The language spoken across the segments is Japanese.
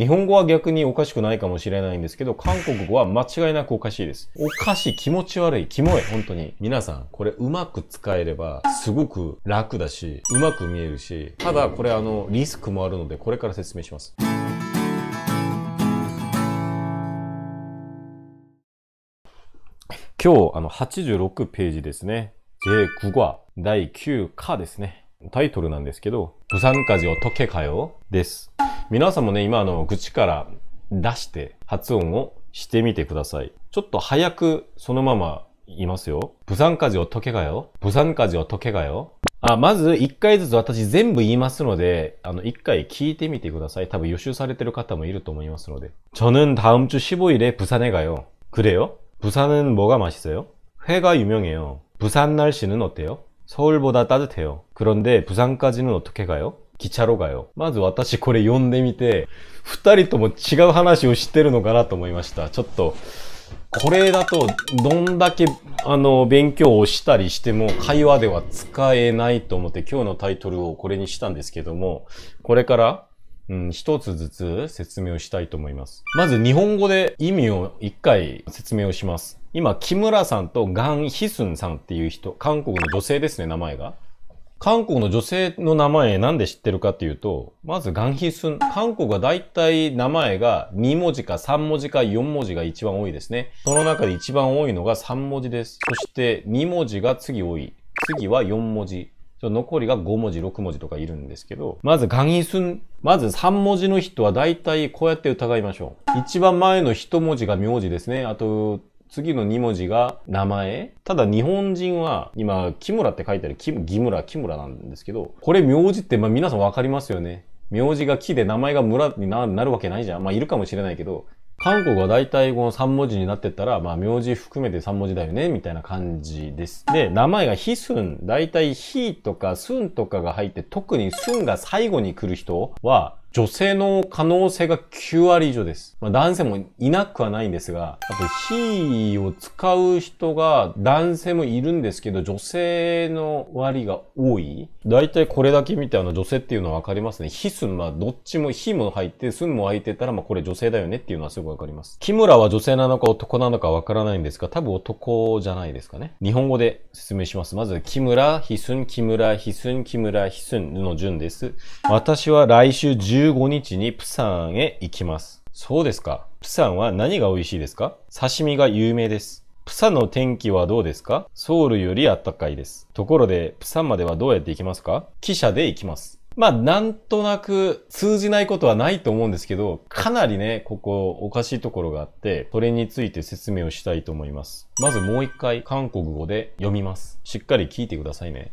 日本語は逆におかしくないかもしれないんですけど、韓国語は間違いなくおかしいです。おかしい、気持ち悪い、キモい、本当に。皆さん、これうまく使えれば、すごく楽だし、うまく見えるし、ただこれあの、リスクもあるので、これから説明します。今日、あの、86ページですね。j 9과第9課ですね。タイトルなんですけど、부산까지어떻게가요です。皆さんもね、今の口から出して発音をしてみてください。ちょっと早くそのまま言いますよ。부산까지어떻게가요부산까지어떻게가요あ、まず一回ずつ私全部言いますので、あの一回聞いてみてください。多分予習されてる方もいると思いますので。저는다음주15일에부산에가 요。 그래요부산은뭐가맛있어요회가유명해요부산날씨는어때요서울보다따뜻해요그런데부산까지는어떻게가요来ちゃろがよ。まず私これ読んでみて、二人とも違う話をしてるのかなと思いました。ちょっと、これだと、どんだけ、あの、勉強をしたりしても、会話では使えないと思って、今日のタイトルをこれにしたんですけども、これから、うん、一つずつ説明をしたいと思います。まず日本語で意味を一回説明をします。今、木村さんとガン・ヒスンさんっていう人、韓国の女性ですね、名前が。韓国の女性の名前なんで知ってるかっていうと、まずガンヒスン。韓国は大体名前が2文字か3文字か4文字が一番多いですね。その中で一番多いのが3文字です。そして2文字が次多い。次は4文字。残りが5文字、6文字とかいるんですけど、まずガンヒスン。まず3文字の人は大体こうやって疑いましょう。一番前の1文字が名字ですね。あと、次の2文字が名前。ただ日本人は、今、木村って書いてある、木村、木村なんですけど、これ名字って、まあ皆さんわかりますよね。名字が木で名前が村になるわけないじゃん。まあいるかもしれないけど、韓国は大体この3文字になってったら、まあ名字含めて3文字だよね、みたいな感じです。で、名前がヒスン。大体ヒとかスンとかが入って、特にスンが最後に来る人は、女性の可能性が9割以上です。まあ、男性もいなくはないんですが、あと C を使う人が男性もいるんですけど、女性の割が多い。だいたいこれだけ見てあの女性っていうのはわかりますね。ヒスン、まあどっちも、ヒも入って、スンも入ってたら、まあこれ女性だよねっていうのはすごくわかります。木村は女性なのか男なのかわからないんですが、多分男じゃないですかね。日本語で説明します。まず、木村、ヒスン、木村、ヒスン、木村、ヒスンの順です。私は来週10 15日にプサンへ行きます。そうですか。プサンは何が美味しいですか刺身が有名です。プサンの天気はどうですかソウルより暖かいです。ところで、プサンまではどうやって行きますか汽車で行きます。まあ、なんとなく通じないことはないと思うんですけど、かなりね、ここおかしいところがあって、それについて説明をしたいと思います。まずもう一回韓国語で読みます。しっかり聞いてくださいね。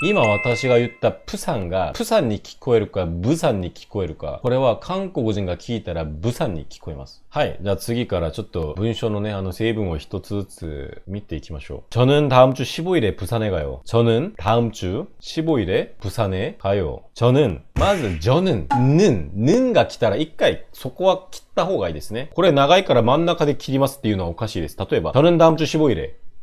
今私が言ったプサンが、プサンに聞こえるか、ブサンに聞こえるか、これは韓国人が聞いたらブサンに聞こえます。はい。じゃあ次からちょっと文章のね、あの成分を一つずつ見ていきましょう。저는다음주15일에부산에가 요。 저는다음주15일에부산에가 요。 저는まず、저는 는、 는が来たら一回、そこは切った方がいいですね。これ長いから真ん中で切りますっていうのはおかしいです。例えば、저는다음주15일에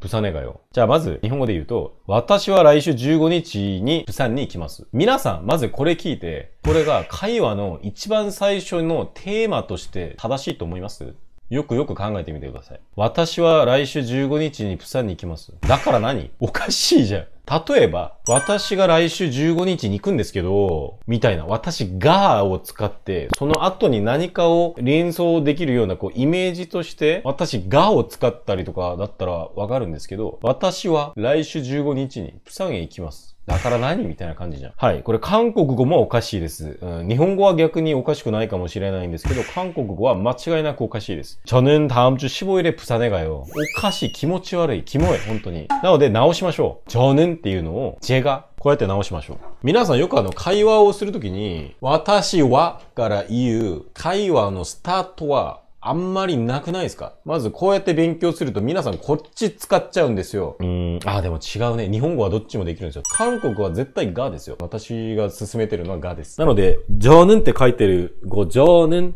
プサネがよ。じゃあまず、日本語で言うと、私は来週15日にプサンに行きます。皆さん、まずこれ聞いて、これが会話の一番最初のテーマとして正しいと思いますよくよく考えてみてください。私は来週15日にプサンに行きます。だから何おかしいじゃん。例えば、私が来週15日に行くんですけど、みたいな、私がを使って、その後に何かを連想できるような、こう、イメージとして、私がを使ったりとかだったらわかるんですけど、私は来週15日に、プサンへ行きます。だから何みたいな感じじゃん。はい。これ韓国語もおかしいです、うん。日本語は逆におかしくないかもしれないんですけど、韓国語は間違いなくおかしいです。저는다음주15일에부산에가 요。 おかしい、気持ち悪い、キモい、本当に。なので直しましょう。저는っていうのを、제가こうやって直しましょう。皆さんよくあの、会話をするときに、私はから言う、会話のスタートは、あんまりなくないですかまずこうやって勉強すると皆さんこっち使っちゃうんですよ。うん。あ、でも違うね。日本語はどっちもできるんですよ。韓国は絶対がですよ。私が進めてるのはがです。なので、ジョーヌンって書いてる語、ジョーヌン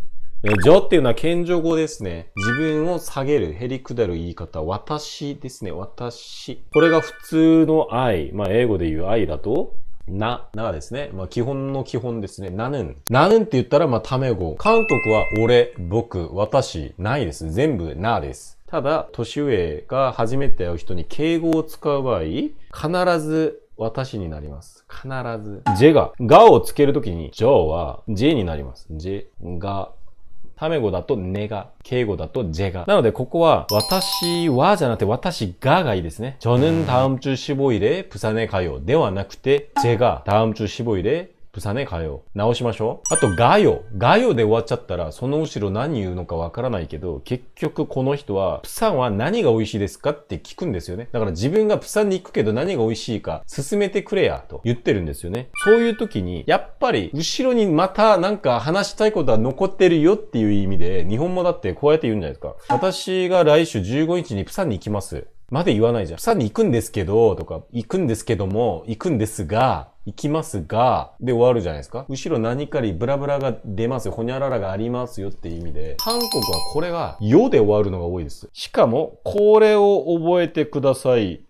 ジョっていうのは謙譲語ですね。自分を下げる、減り下る言い方、私ですね。私。これが普通の愛。まあ、英語で言う愛だと、な、なですね。まあ、基本の基本ですね。なぬん。なぬんって言ったら、まあ、ため語。韓国は俺、僕、私、ないです。全部なです。ただ、年上が初めて会う人に敬語を使う場合、必ず私になります。必ず。ジェが、がをつけるときに、ジョーは、ジェになります。ジェ、が、 ため語だとねが、敬語だと제が。なので、ここは、私はじゃなくて、私ががいいですね。저는다음주15일에 부산에 가요。ではなくて、제が다음주15일에 부산에가요나오시ょう아또가요가요で終わっちゃったら、その後ろ何言うのかわからないけど、結局この人は、プサンは何が美味しいですかって聞くんですよね。だから自分がプサンに行くけど何が美味しいか、進めてくれや、と言ってるんですよね。そういう時に、やっぱり、後ろにまたなんか話したいことは残ってるよっていう意味で、日本語だってこうやって言うんじゃないですか。私が来週15日にプサンに行きます。まで言わないじゃん。さらに行くんですけど、とか、行くんですけども、行くんですが、行きますが、で終わるじゃないですか。後ろ何かにブラブラが出ますよ。ほにゃららがありますよっていう意味で、韓国はこれが、よで終わるのが多いです。しかも、これを覚えてください。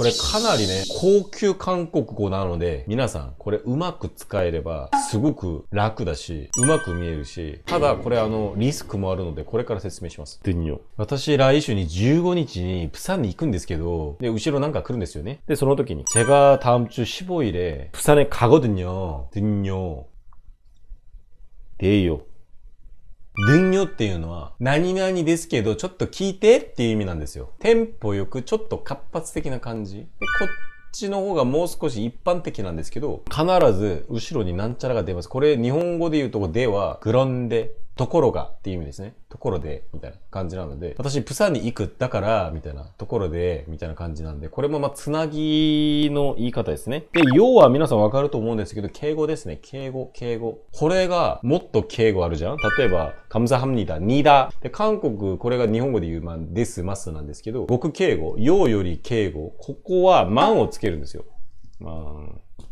これかなりね、高級韓国語なので、皆さん、これうまく使えれば、すごく楽だし、うまく見えるし、ただこれあの、リスクもあるので、これから説明します。でよ。私、来週に15日に、プサンに行くんですけど、で、後ろなんか来るんですよね。で、その時に、제가다음주15일 에、 プサンへ가거든 요。 でよ。でよ。伝魚っていうのは、何々ですけど、ちょっと聞いてっていう意味なんですよ。テンポよく、ちょっと活発的な感じ。で、こっちの方がもう少し一般的なんですけど、必ず後ろになんちゃらが出ます。これ、日本語で言うと、では、グランデところがっていう意味ですね。ところで、みたいな感じなので、私、プサンに行く、だから、みたいな、ところで、みたいな感じなんで、これもまあ、つなぎの言い方ですね。で、要は皆さんわかると思うんですけど、敬語ですね。敬語、敬語。これが、もっと敬語あるじゃん例えば、カムザハムニダ、ニダ。で、韓国、これが日本語で言う、まあ、です、ますなんですけど、僕敬語、要より敬語。ここは、マンをつけるんですよ。まあ、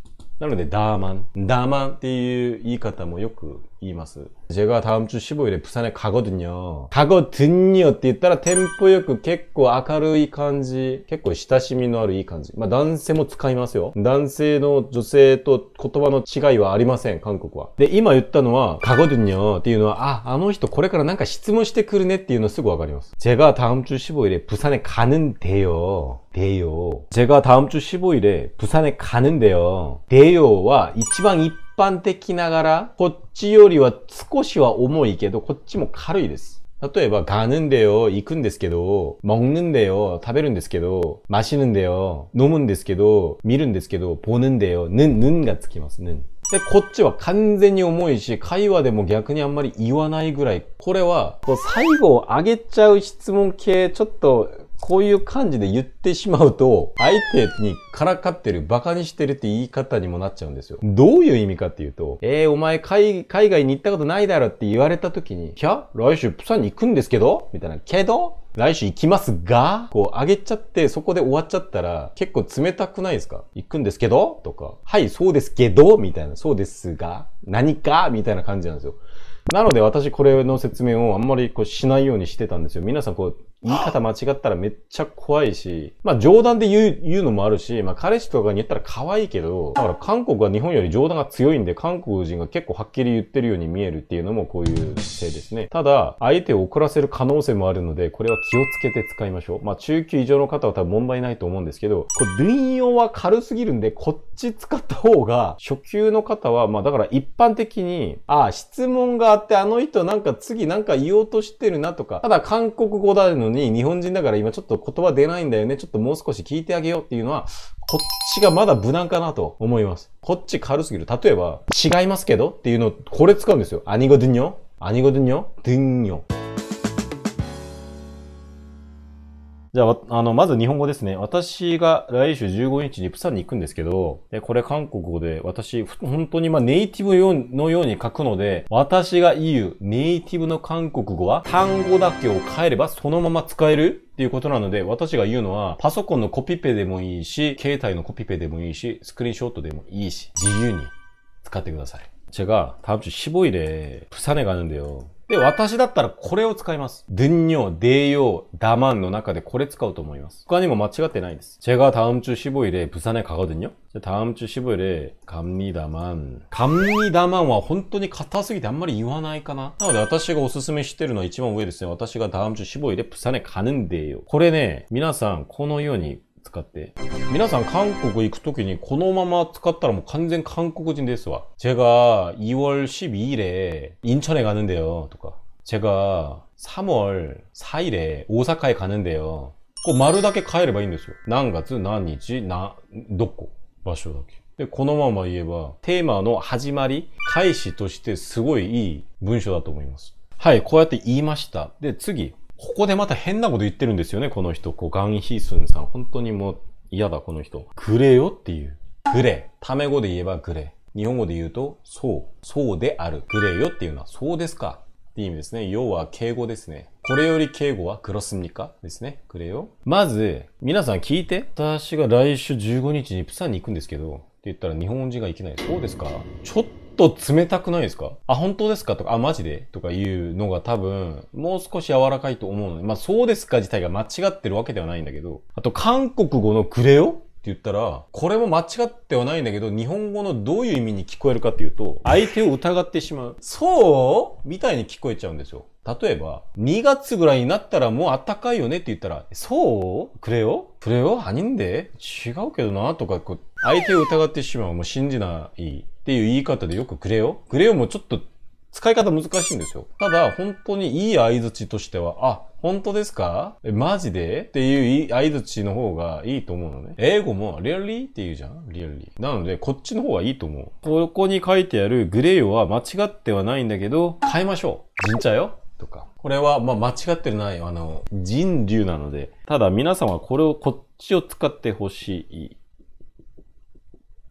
なので、ダーマン。ダーマンっていう言い方もよく言います제가다음주15일에부산에가거든요가거든요って言ったらテンポよく結構明るい感じ結構親しみのあるいい感じまあ男性も使いますよ男性の女性と言葉の違いはありません韓国はで今言ったのは가거든요っていうのはあ、あの人これからなんか質問してくるねっていうのすぐわかります제가다음주15일에부산에가는데요대요제가다음주15일에부산에가는데요でよは一番一般般的ながら、こっちよりは少しは重いけど、こっちも軽いです。例えば、가는데 요、 行くんですけど、먹는데 요、 食べるんですけど、마시는데 요、 飲むんですけど、見るんですけど、보는데 요、 는、 는がつきます、 는。 で、こっちは完全に重いし、会話でも逆にあんまり言わないぐらい、これは、最後を上げちゃう質問系、ちょっと、こういう感じで言ってしまうと、相手にからかってる、馬鹿にしてるって言い方にもなっちゃうんですよ。どういう意味かっていうと、えー、お前海外に行ったことないだろって言われた時に、いや、来週プサンに行くんですけどみたいな、けど来週行きますがこうあげちゃってそこで終わっちゃったら結構冷たくないですか行くんですけどとか、はい、そうですけどみたいな、そうですが何かみたいな感じなんですよ。なので私これの説明をあんまりこうしないようにしてたんですよ。皆さんこう言い方間違ったらめっちゃ怖いし、まあ冗談で言う言うのもあるし、まあ彼氏とかに言ったら可愛いけど、だから韓国は日本より冗談が強いんで、韓国人が結構はっきり言ってるように見えるっていうのもこういうせいですね。ただ、相手を怒らせる可能性もあるので、これは気をつけて使いましょう。まあ中級以上の方は多分問題ないと思うんですけど、これ類用は軽すぎるんで、こっち使った方が、初級の方は、まあだから一般的に、ああ、質問があってあの人なんか次なんか言おうとしてるなとか、ただ韓国語だののに、日本人だから今ちょっと言葉出ないんだよね。ちょっともう少し聞いてあげようっていうのは、こっちがまだ無難かなと思います。こっち軽すぎる。例えば、違いますけどっていうのを、これ使うんですよ。アニゴデニョアニゴデニョデニョ。じゃあ、あの、まず日本語ですね。私が来週15日にプサンに行くんですけど、で、これ韓国語で私、本当にまあネイティブのように書くので、私が言うネイティブの韓国語は単語だけを変えればそのまま使えるっていうことなので、私が言うのは、パソコンのコピペでもいいし、携帯のコピペでもいいし、スクリーンショットでもいいし、自由に使ってください。제가다음주십오일에부산에가는데요で、私だったらこれを使います。電尿、でよ、ダマンの中でこれ使うと思います。他にも間違ってないです。제가다음주15일에부산에가거든요다음주15일에갑니다만갑니다만は本当に硬すぎてあんまり言わないかな。なので私がおすすめしてるのは一番上ですね。私が다음주15일에부산에가는데요これね、皆さんこのように使って。皆さん韓国行くときにこのまま使ったらもう完全韓国人ですわ。제가2월12일에인천에가는데요とか。제가3월4일에오사카에가는데요こう丸だけ変えればいいんですよ。何月、何日、な、どこ、場所だけ。で、このまま言えば、テーマの始まり、開始としてすごいいい文章だと思います。はい、こうやって言いました。で、次。ここでまた変なこと言ってるんですよね、この人。こう、ガンヒースンさん。本当にもう嫌だ、この人。くれよっていう。くれ。タメ語で言えばくれ。日本語で言うと、そう。そうである。くれよっていうのは、そうですか。って意味ですね。要は敬語ですね。これより敬語はクロスミカですね。くれよ。まず、皆さん聞いて。私が来週15日にプサンに行くんですけど、って言ったら日本人がいけない。そうですかちょっとと冷たくないですかあ、本当ですかとか、あ、マジでとか言うのが多分、もう少し柔らかいと思うので、まあ、そうですか自体が間違ってるわけではないんだけど、あと、韓国語のクレヨって言ったら、これも間違ってはないんだけど、日本語のどういう意味に聞こえるかっていうと、相手を疑ってしまう。そうみたいに聞こえちゃうんですよ。例えば、2月ぐらいになったらもう暖かいよねって言ったら、そうくれよくれよはにんで違うけどなとか、こう、相手を疑ってしまう。もう信じない。っていう言い方でよくくれよ。グレよもちょっと使い方難しいんですよ。ただ、本当にいい相図値としては、あ、本当ですかえ、マジでっていう相図値の方がいいと思うのね。英語も、really? って言うじゃん ?really? なので、こっちの方がいいと思う。ここに書いてあるグレーは間違ってはないんだけど、変えましょう。神社よとか。これは、ま間違ってない、あの、人流なので、ただ皆さんはこれを、こっちを使ってほしい。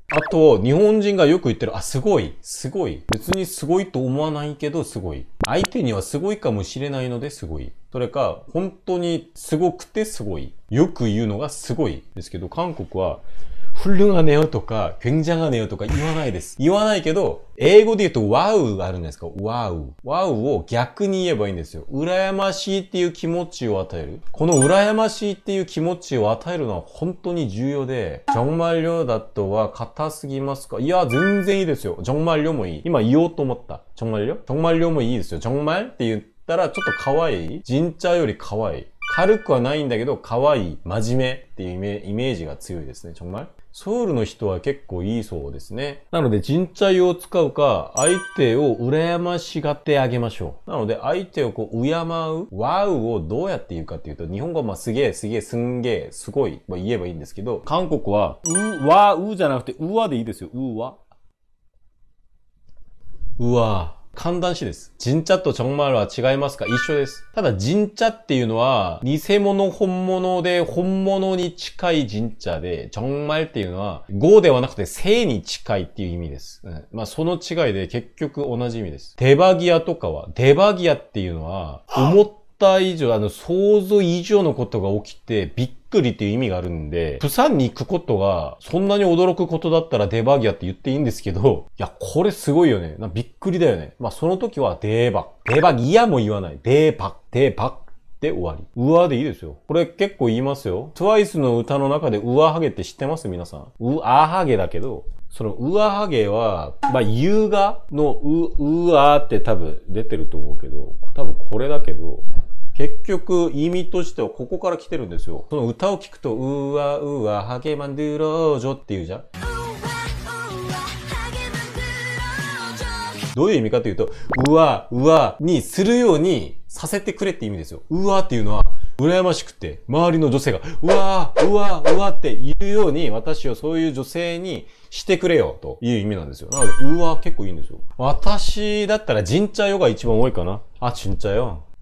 あと、日本人がよく言ってる、あ、すごい、すごい。別にすごいと思わないけど、すごい。相手にはすごいかもしれないので、すごい。それか、本当にすごくてすごい。よく言うのがすごい。ですけど、韓国は、훌륭하네요とか굉장하네요とか言わないです。言わないけど、英語で言うとワウがあるんですかワウ。ワウを逆に言えばいいんですよ。羨ましいっていう気持ちを与える。この羨ましいっていう気持ちを与えるのは本当に重要で、ジョンだとは硬すぎますかいや、全然いいですよ。정말ンもいい。今言おうと思った。정말ン정말ョもいいですよ。정말って言ったらちょっと可愛い人茶より可愛い。軽くはないんだけど、可愛い、真面目っていうイメージが強いですね。정말ソウルの人は結構いいそうですね。なので、人材を使うか、相手を羨ましがってあげましょう。なので、相手をこう、敬う、ワウをどうやって言うかっていうと、日本語はまあすげえ、すげえ、すんげえ、すごい、まあ、言えばいいんですけど、韓国は、う、わ、うじゃなくて、うわでいいですよ。うわ。うわ。簡単詞です。人茶と정말は違いますか一緒です。ただ、人茶っていうのは、偽物、本物で、本物に近い人茶で、정말っていうのは、語ではなくて、性に近いっていう意味です。うん、まあ、その違いで結局同じ意味です。デバギアとかは、デバギアっていうのは、思った以上、あの、想像以上のことが起きて、びっくりっていう意味があるんで、釜山に行くことが、そんなに驚くことだったらデバギアって言っていいんですけど、いや、これすごいよね。びっくりだよね。まあ、その時はデーバデバギアも言わない。デーパデーパで終わり。うわでいいですよ。これ結構言いますよ。twice の歌の中でうわハゲって知ってます皆さん。うわハゲだけど、そのうわハゲは、まあ、優雅のう、うわって多分出てると思うけど、多分これだけど、結局意味としてはここから来てるんですよ。その歌を聴くと、うわうわ、ハゲマンドゥーロージョっていうじゃん。どういう意味かというと、うわ、うわにするようにさせてくれって意味ですよ。うわっていうのは、羨ましくて、周りの女性が、うわうわうわって言うように、私をそういう女性にしてくれよ、という意味なんですよ。なので、うわ結構いいんですよ。私だったら、神茶ヨが一番多いかな。あ、神茶ヨ。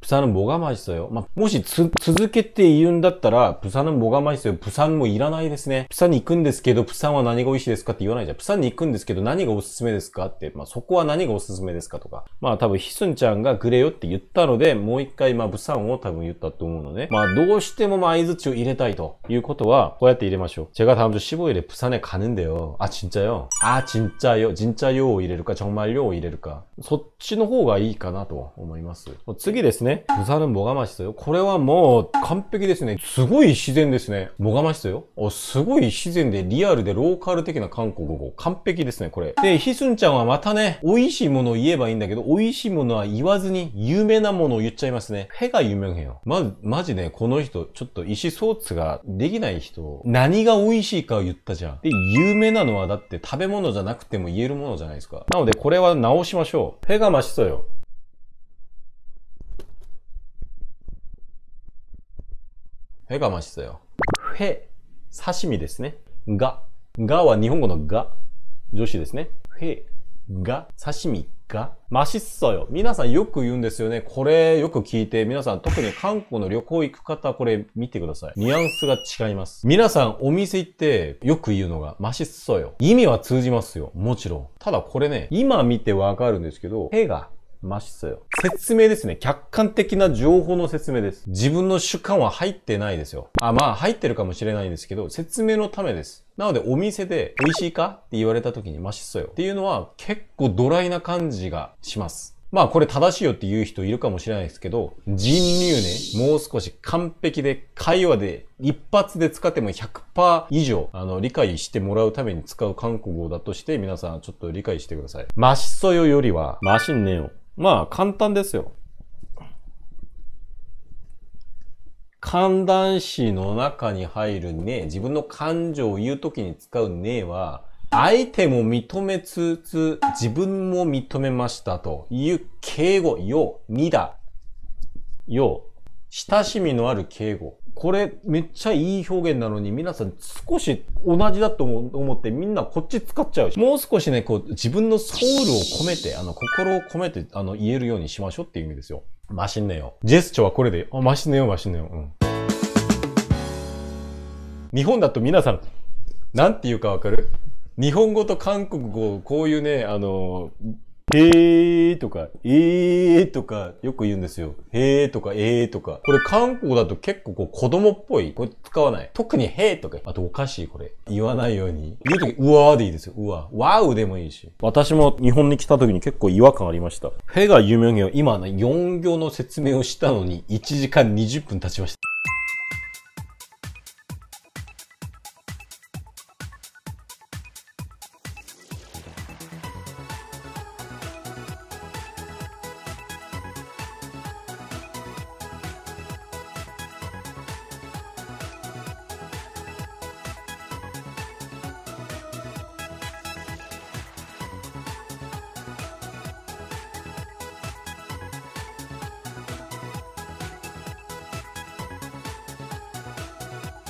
부산은뭐가맛있어요막もし続けて言うんだったら、부산은뭐가맛있어요부산もいらないですね부산行くんですけど부산は何が美味しいですかって言わないじゃん부산行くんですけど何がおすすめですかって、まあ、そこは何がおすすめですかとか。まあ、多分、ひすんちゃんがくれよって言ったので、もう一回、まあ、釜山を多分言ったと思うのね。まあ、どうしても、まあ、合図値を入れたいということは、こうやって入れましょう。제가다음주15일에부산에가는데 요。 あ、진짜 요。 あ、진짜 요。 진짜요を入れるか、정말요を入れるか。そっちの方がいいかなと思います。次ですね。ね。무살もがまし맛よ。これはもう完璧ですね。すごい自然ですね。もがまし맛よ。すごい自然でリアルでローカル的な韓国語。完璧ですね、これ。で、ひすんちゃんはまたね、美味しいものを言えばいいんだけど、美味しいものは言わずに有名なものを言っちゃいますね。へが有名へよ。まず、マジね、この人、ちょっと意思疎通ができない人、何が美味しいかを言ったじゃん。で、有名なのはだって食べ物じゃなくても言えるものじゃないですか。なので、これは直しましょう。へがましそうよ。회가맛있어요회사시미ですね가가は日本語の가助詞ですね회が刺身が、マシっそよ。皆さんよく言うんですよね。これよく聞いて、皆さん特に韓国の旅行行く方、これ見てください。ニュアンスが違います。皆さんお店行ってよく言うのが、マシっそよ。意味は通じますよ。もちろん。ただこれね、今見てわかるんですけど、へがましたよ。説明ですね。客観的な情報の説明です。自分の主観は入ってないですよ。あ、まあ入ってるかもしれないんですけど、説明のためです。なのでお店で美味しいかって言われた時にましそうよっていうのは結構ドライな感じがします。まあこれ正しいよって言う人いるかもしれないですけど、人流ね、もう少し完璧で会話で一発で使っても100%以上、あの、理解してもらうために使う韓国語だとして、皆さんちょっと理解してください。マシソヨよりは、マシンネよ。まあ、簡単ですよ。寒暖詞の中に入るね、自分の感情を言うときに使うねは、相手も認めつつ、自分も認めましたという敬語、よ、にだ。よ、親しみのある敬語。これめっちゃいい表現なのに皆さん少し同じだと思ってみんなこっち使っちゃうし、もう少しね、こう自分のソウルを込めて、あの心を込めてあの言えるようにしましょうっていう意味ですよ。マシンネよ。ジェスチャーはこれで、あ、マシンネよ、マシンネよ。うん。日本だと皆さん、なんて言うかわかる日本語と韓国語、こういうね、あの、へーとか、えーとか、よく言うんですよ。へーとか、えーとか。これ韓国だと結構こう子供っぽい。これ使わない。特にへーとか。あとおかしいこれ。言わないように。言うとき、うわーでいいですよ。うわー。わうでもいいし。私も日本に来た時に結構違和感ありました。へが有名な今ね、4行の説明をしたのに1時間20分経ちました。